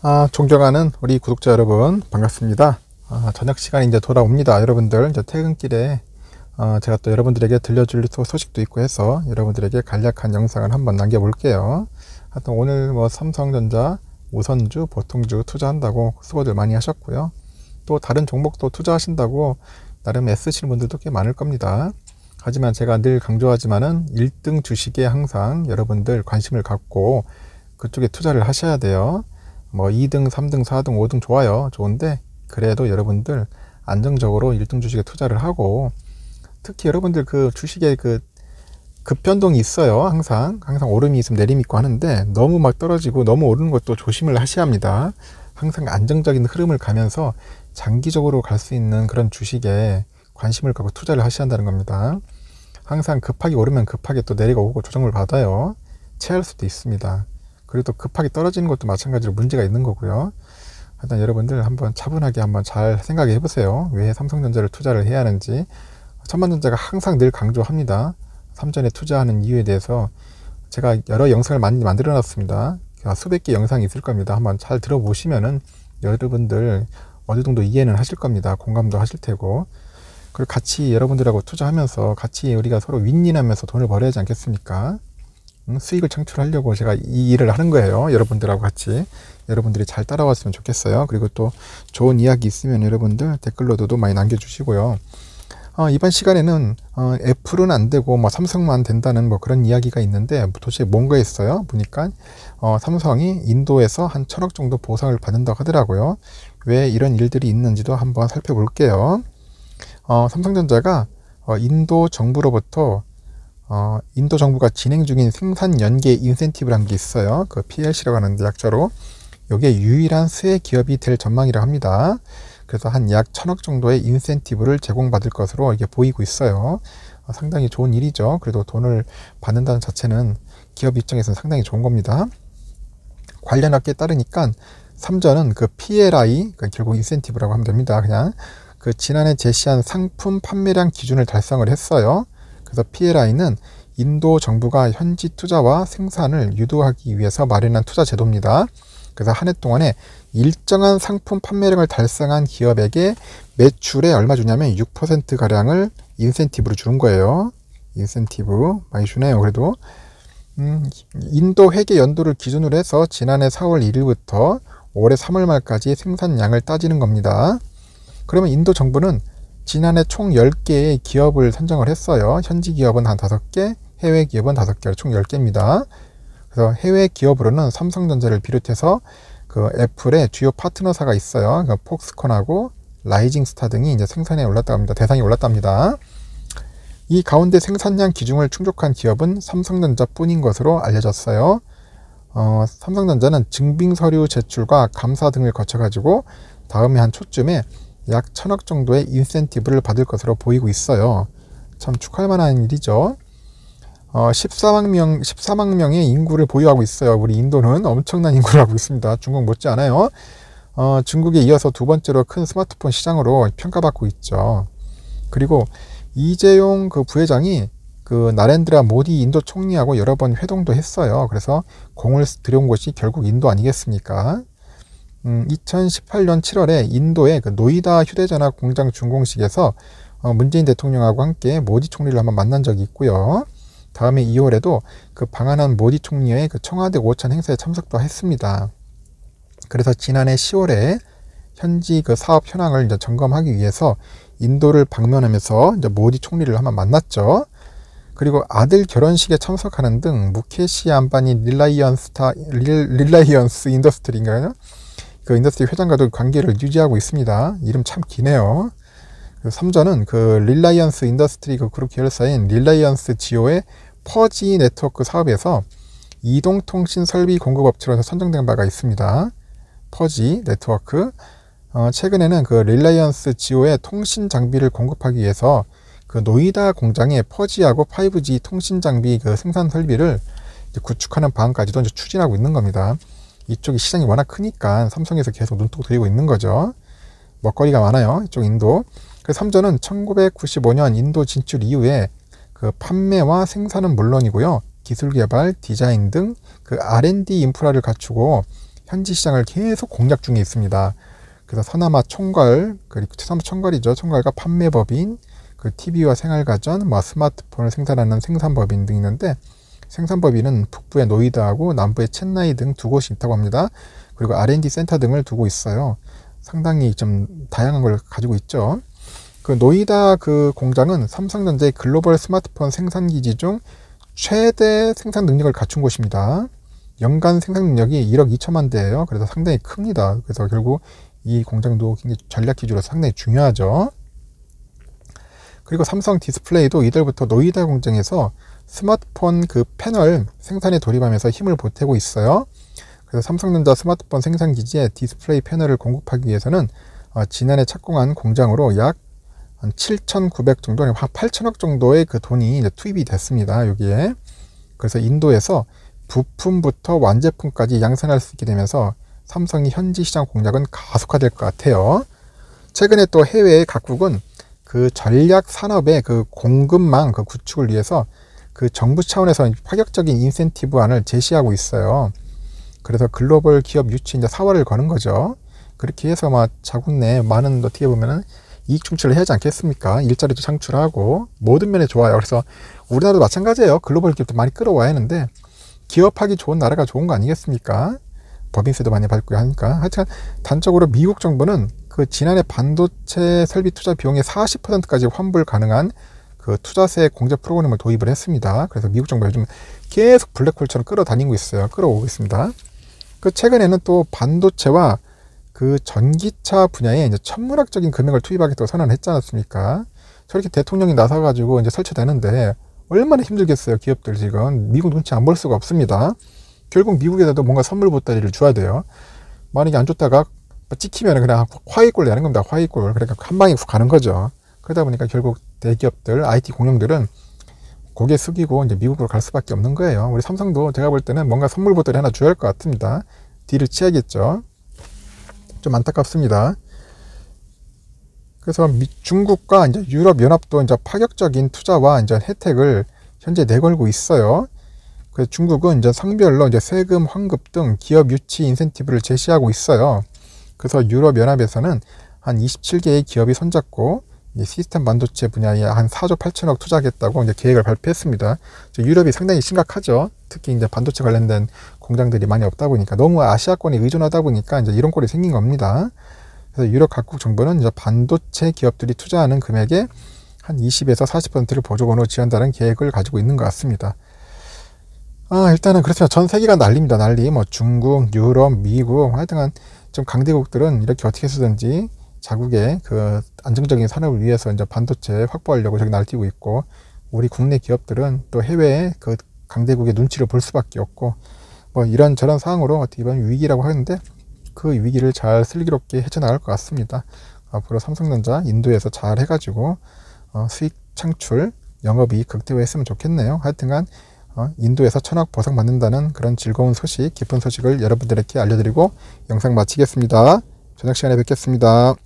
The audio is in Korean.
아, 존경하는 우리 구독자 여러분 반갑습니다. 아, 저녁 시간 이제 돌아옵니다. 여러분들 이제 퇴근길에 아, 제가 또 여러분들에게 들려줄 소식도 있고 해서 여러분들에게 간략한 영상을 한번 남겨볼게요. 하여튼 오늘 뭐 삼성전자 우선주, 보통주 투자한다고 수고들 많이 하셨고요. 또 다른 종목도 투자하신다고 나름 애쓰시 분들도 꽤 많을 겁니다. 하지만 제가 늘 강조하지만은 1등 주식에 항상 여러분들 관심을 갖고 그쪽에 투자를 하셔야 돼요. 뭐 2등, 3등, 4등, 5등 좋아요. 좋은데 그래도 여러분들 안정적으로 1등 주식에 투자를 하고 특히 여러분들 그 주식에 그 급변동이 있어요. 항상 항상 오름이 있으면 내림이 있고 하는데 너무 막 떨어지고 너무 오르는 것도 조심을 하셔야 합니다. 항상 안정적인 흐름을 가면서 장기적으로 갈 수 있는 그런 주식에 관심을 갖고 투자를 하셔야 한다는 겁니다. 항상 급하게 오르면 급하게 또 내리고 오고 조정을 받아요. 체할 수도 있습니다. 그래도 급하게 떨어지는 것도 마찬가지로 문제가 있는 거고요. 일단 여러분들 한번 차분하게 한번 잘 생각해 보세요. 왜 삼성전자를 투자를 해야 하는지. 천만전자가 항상 늘 강조합니다. 삼전에 투자하는 이유에 대해서 제가 여러 영상을 많이 만들어 놨습니다. 아, 수백 개 영상이 있을 겁니다. 한번 잘 들어보시면은 여러분들 어느 정도 이해는 하실 겁니다. 공감도 하실 테고. 그리고 같이 여러분들하고 투자하면서 같이 우리가 서로 윈윈하면서 돈을 벌어야지 하 않겠습니까? 수익을 창출하려고 제가 이 일을 하는 거예요. 여러분들하고 같이. 여러분들이 잘 따라왔으면 좋겠어요. 그리고 또 좋은 이야기 있으면 여러분들 댓글로도 많이 남겨주시고요. 어, 이번 시간에는 어, 애플은 안 되고 뭐 삼성만 된다는 뭐 그런 이야기가 있는데 도대체 뭔가 있어요? 보니까 어, 삼성이 인도에서 한 천억 정도 보상을 받는다고 하더라고요. 왜 이런 일들이 있는지도 한번 살펴볼게요. 어, 삼성전자가 어, 인도 정부로부터 어, 인도 정부가 진행 중인 생산 연계 인센티브라는 게 있어요. 그 PLC라고 하는데 약자로 이게 유일한 수혜 기업이 될 전망이라 고 합니다. 그래서 한 약 천억 정도의 인센티브를 제공받을 것으로 이게 보이고 있어요. 어, 상당히 좋은 일이죠. 그래도 돈을 받는다는 자체는 기업 입장에서는 상당히 좋은 겁니다. 관련 학계에 따르니까 3전은 그 PLI, 그 그러니까 결국 인센티브라고 하면 됩니다. 그냥 그 지난해 제시한 상품 판매량 기준을 달성을 했어요. 그래서 PLI는 인도 정부가 현지 투자와 생산을 유도하기 위해서 마련한 투자 제도입니다. 그래서 한 해 동안에 일정한 상품 판매량을 달성한 기업에게 매출에 얼마 주냐면 6%가량을 인센티브로 주는 거예요. 인센티브 많이 주네요. 그래도 음, 인도 회계 연도를 기준으로 해서 지난해 4월 1일부터 올해 3월 말까지 생산량을 따지는 겁니다. 그러면 인도 정부는 지난해 총 10개의 기업을 선정을 했어요. 현지 기업은 한 5개, 해외 기업은 5개, 총 10개입니다. 그래서 해외 기업으로는 삼성전자를 비롯해서 그 애플의 주요 파트너사가 있어요. 그 폭스콘하고 라이징스타 등이 이제 생산에 올랐답니다. 대상이 올랐답니다. 이 가운데 생산량 기준을 충족한 기업은 삼성전자뿐인 것으로 알려졌어요. 어, 삼성전자는 증빙 서류 제출과 감사 등을 거쳐가지고 다음에 한 초쯤에 약 천억 정도의 인센티브를 받을 것으로 보이고 있어요. 참 축하할 만한 일이죠. 어, 14만 명, 14만 명의 인구를 보유하고 있어요. 우리 인도는 엄청난 인구를 하고 있습니다. 중국 못지않아요. 어, 중국에 이어서 두 번째로 큰 스마트폰 시장으로 평가받고 있죠. 그리고 이재용 그 부회장이 그 나렌드라 모디 인도 총리하고 여러 번 회동도 했어요. 그래서 공을 들여온 곳이 결국 인도 아니겠습니까? 음, 2018년 7월에 인도의 그 노이다 휴대전화 공장 준공식에서 어, 문재인 대통령하고 함께 모디 총리를 한번 만난 적이 있고요. 다음에 2월에도 그 방한한 모디 총리의 그 청와대 오찬 행사에 참석도 했습니다. 그래서 지난해 10월에 현지 그 사업 현황을 이제 점검하기 위해서 인도를 방문하면서 이제 모디 총리를 한번 만났죠. 그리고 아들 결혼식에 참석하는 등 무케시 안반이 릴라이언스타 릴, 라이언스 인더스트리인가요? 그 인더스트리 회장과도 관계를 유지하고 있습니다. 이름 참 기네요. 3전은 그, 그 릴라이언스 인더스트리 그 그룹 계열사인 릴라이언스 지오의 퍼지 네트워크 사업에서 이동통신 설비 공급업체로 선정된 바가 있습니다. 퍼지 네트워크. 어, 최근에는 그 릴라이언스 지오의 통신 장비를 공급하기 위해서 그 노이다 공장에 퍼지하고 5G 통신 장비 그 생산 설비를 구축하는 방안까지도 추진하고 있는 겁니다. 이쪽이 시장이 워낙 크니까 삼성에서 계속 눈독 들이고 있는 거죠. 먹거리가 많아요. 이쪽 인도. 그 삼전은 1995년 인도 진출 이후에 그 판매와 생산은 물론이고요. 기술 개발, 디자인 등 그 R&D 인프라를 갖추고 현지 시장을 계속 공략 중에 있습니다. 그래서 서남아 총괄, 그리고 서남아 총괄이죠. 총괄과 판매법인, 그 TV와 생활가전, 뭐 스마트폰을 생산하는 생산법인 등 있는데 생산법인은 북부의 노이드하고 남부의 첸나이 등 두 곳이 있다고 합니다. 그리고 R&D 센터 등을 두고 있어요. 상당히 좀 다양한 걸 가지고 있죠. 그 노이다 그 공장은 삼성전자의 글로벌 스마트폰 생산기지 중 최대 생산 능력을 갖춘 곳입니다. 연간 생산 능력이 1억 2천만 대예요. 그래서 상당히 큽니다. 그래서 결국 이 공장도 굉장히 전략 기지로 상당히 중요하죠. 그리고 삼성 디스플레이도 이달부터 노이다 공장에서 스마트폰 그 패널 생산에 돌입하면서 힘을 보태고 있어요. 그래서 삼성전자 스마트폰 생산 기지에 디스플레이 패널을 공급하기 위해서는 어, 지난해 착공한 공장으로 약 7,900 정도, 한 8,000억 정도의 그 돈이 투입이 됐습니다. 여기에. 그래서 인도에서 부품부터 완제품까지 양산할 수 있게 되면서 삼성이 현지 시장 공략은 가속화될 것 같아요. 최근에 또 해외 각국은 그 전략 산업의 그 공급망 그 구축을 위해서 그 정부 차원에서 파격적인 인센티브안을 제시하고 있어요. 그래서 글로벌 기업 유치 이제 사활을 거는 거죠. 그렇게 해서 막 뭐 자국 내 많은 어떻게 보면은 이익 충출을 해야지 않겠습니까? 일자리도 창출하고 모든 면에 좋아요. 그래서 우리나라도 마찬가지예요. 글로벌 기업도 많이 끌어와야 하는데 기업하기 좋은 나라가 좋은 거 아니겠습니까? 법인세도 많이 받고 하니까 하여튼 단적으로 미국 정부는 그 지난해 반도체 설비 투자 비용의 40%까지 환불 가능한 그 투자세 공제 프로그램을 도입을 했습니다. 그래서 미국 정부가 요즘 계속 블랙홀처럼 끌어다니고 있어요. 끌어오고 있습니다. 그 최근에는 또 반도체와 그 전기차 분야에 이제 천문학적인 금액을 투입하겠다고 선언을 했지 않았습니까? 저렇게 대통령이 나서가지고 이제 설치되는데 얼마나 힘들겠어요. 기업들 지금 미국 눈치 안 볼 수가 없습니다. 결국 미국에다도 뭔가 선물 보따리를 줘야 돼요. 만약에 안 줬다가 뭐 찍히면 그냥 화이골 내는 겁니다. 화이골. 그러니까 한 방에 훅 가는 거죠. 그러다 보니까 결국 대기업들, IT 공룡들은 고개 숙이고 이제 미국으로 갈 수밖에 없는 거예요. 우리 삼성도 제가 볼 때는 뭔가 선물 보따리 하나 줘야 할 것 같습니다. 딜을 치하겠죠좀 안타깝습니다. 그래서 중국과 이제 유럽 연합도 이제 파격적인 투자와 이제 혜택을 현재 내걸고 있어요. 그래서 중국은 이제 성별로 이제 세금, 환급 등 기업 유치 인센티브를 제시하고 있어요. 그래서 유럽연합에서는 한 27개의 기업이 손잡고 시스템 반도체 분야에 한 4조 8천억 투자하겠다고 이제 계획을 발표했습니다. 유럽이 상당히 심각하죠. 특히 이제 반도체 관련된 공장들이 많이 없다 보니까 너무 아시아권에 의존하다 보니까 이제 이런 꼴이 생긴 겁니다. 그래서 유럽 각국 정부는 이제 반도체 기업들이 투자하는 금액에한 20에서 40%를 보조금으로 지원한다는 계획을 가지고 있는 것 같습니다. 아, 일단은 그렇지만 전 세계가 난리입니다 난리. 뭐 중국, 유럽, 미국, 하여튼간 좀 강대국들은 이렇게 어떻게 쓰든지 자국의 그 안정적인 산업을 위해서 이제 반도체 확보하려고 저기 날뛰고 있고 우리 국내 기업들은 또 해외의 그 강대국의 눈치를 볼 수밖에 없고 뭐 이런 저런 상황으로 어떻게 보면 위기라고 하는데 그 위기를 잘 슬기롭게 헤쳐나갈 것 같습니다. 앞으로 삼성전자 인도에서 잘 해가지고 어, 수익 창출 영업이 극대화했으면 좋겠네요. 하여튼간 어? 인도에서 천억 보상 받는다는 그런 즐거운 소식, 기쁜 소식을 여러분들에게 알려드리고 영상 마치겠습니다. 저녁 시간에 뵙겠습니다.